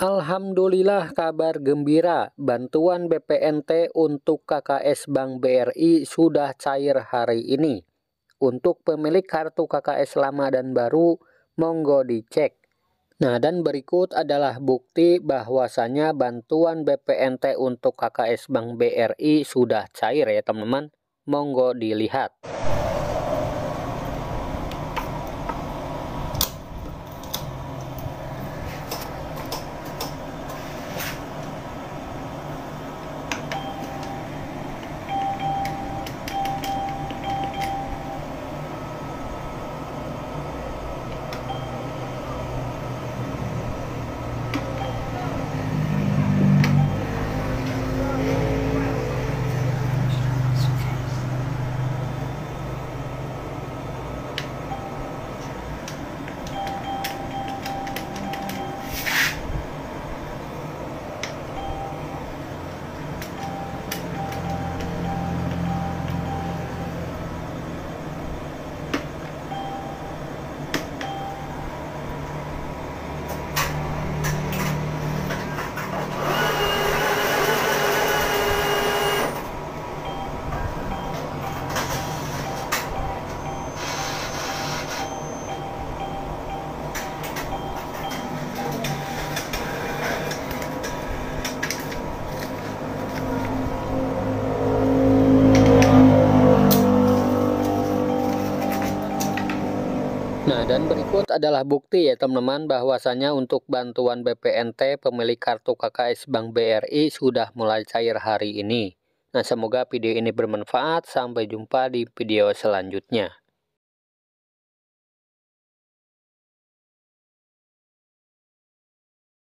Alhamdulillah kabar gembira, bantuan BPNT untuk KKS Bank BRI sudah cair hari ini. Untuk pemilik kartu KKS lama dan baru, monggo dicek. Nah dan berikut adalah bukti bahwasannya bantuan BPNT untuk KKS Bank BRI sudah cair ya teman-teman. Monggo dilihat. Nah, dan berikut adalah bukti ya teman-teman bahwasannya untuk bantuan BPNT pemilik kartu KKS Bank BRI sudah mulai cair hari ini. Nah, semoga video ini bermanfaat. Sampai jumpa di video selanjutnya.